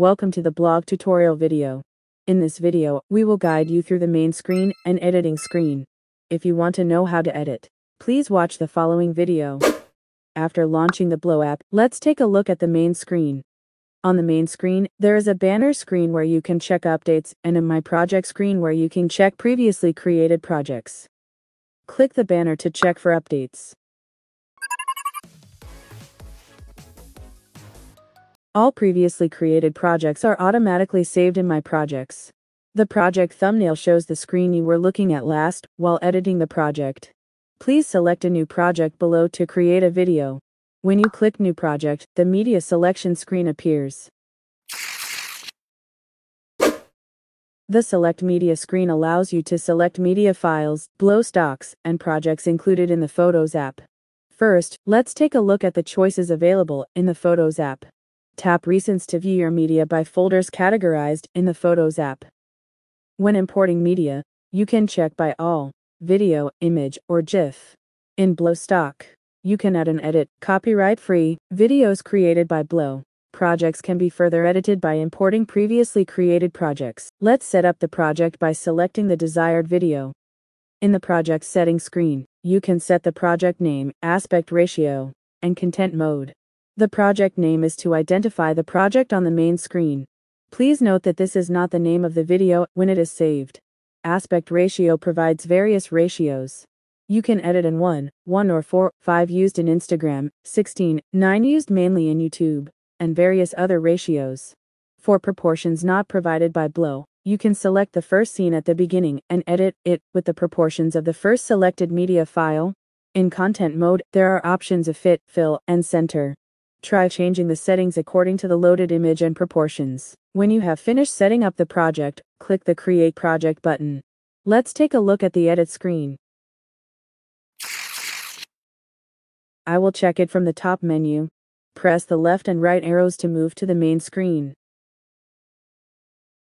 Welcome to the blog tutorial video. In this video, we will guide you through the main screen and editing screen. If you want to know how to edit, please watch the following video. After launching the Blow app, let's take a look at the main screen. On the main screen, there is a banner screen where you can check updates and a My Project screen where you can check previously created projects. Click the banner to check for updates. All previously created projects are automatically saved in My Projects. The project thumbnail shows the screen you were looking at last while editing the project. Please select a new project below to create a video. When you click New Project, the media selection screen appears. The Select Media screen allows you to select media files, blow stocks, and projects included in the Photos app. First, let's take a look at the choices available in the Photos app. Tap Recents to view your media by folders categorized in the Photos app. When importing media, you can check by all video, image, or GIF. In Blow Stock, you can add and edit copyright free videos created by Blow. Projects can be further edited by importing previously created projects. Let's set up the project by selecting the desired video. In the project setting screen, you can set the project name, aspect ratio, and content mode. The project name is to identify the project on the main screen. Please note that this is not the name of the video when it is saved. Aspect ratio provides various ratios. You can edit in 1, 1 or 4, 5 used in Instagram, 16, 9 used mainly in YouTube, and various other ratios. For proportions not provided by Blow, you can select the first scene at the beginning and edit it with the proportions of the first selected media file. In content mode, there are options of fit, fill, and center. Try changing the settings according to the loaded image and proportions. When you have finished setting up the project, click the Create Project button. Let's take a look at the edit screen. I will check it from the top menu. Press the left and right arrows to move to the main screen.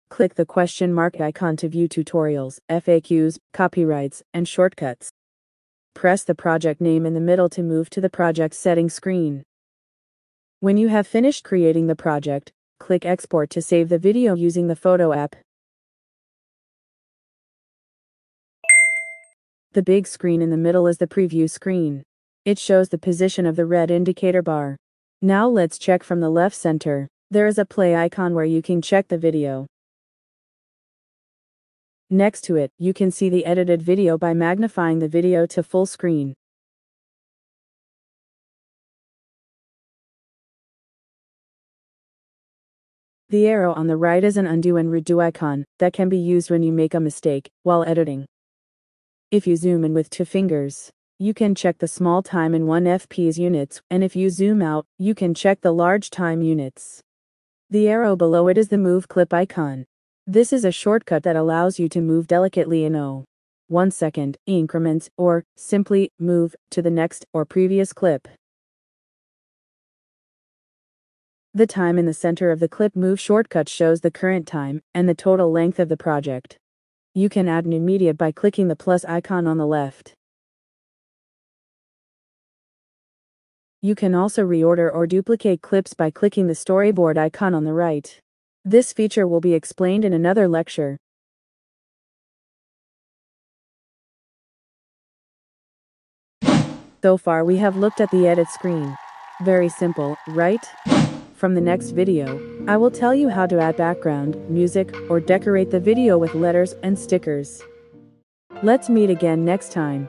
Click the question mark icon to view tutorials, FAQs, copyrights, and shortcuts. Press the project name in the middle to move to the project settings screen. When you have finished creating the project, click Export to save the video using the Photo app. The big screen in the middle is the preview screen. It shows the position of the red indicator bar. Now let's check from the left center. There is a play icon where you can check the video. Next to it, you can see the edited video by magnifying the video to full screen. The arrow on the right is an undo and redo icon that can be used when you make a mistake while editing. If you zoom in with two fingers, you can check the small time in 1 FPS units, and if you zoom out, you can check the large time units. The arrow below it is the move clip icon. This is a shortcut that allows you to move delicately in 0.1 second increments, or simply move to the next or previous clip. The time in the center of the clip move shortcut shows the current time and the total length of the project. You can add new media by clicking the plus icon on the left. You can also reorder or duplicate clips by clicking the storyboard icon on the right. This feature will be explained in another lecture. So far we have looked at the edit screen. Very simple, right? from the next video, I will tell you how to add background, music, or decorate the video with letters and stickers. Let's meet again next time.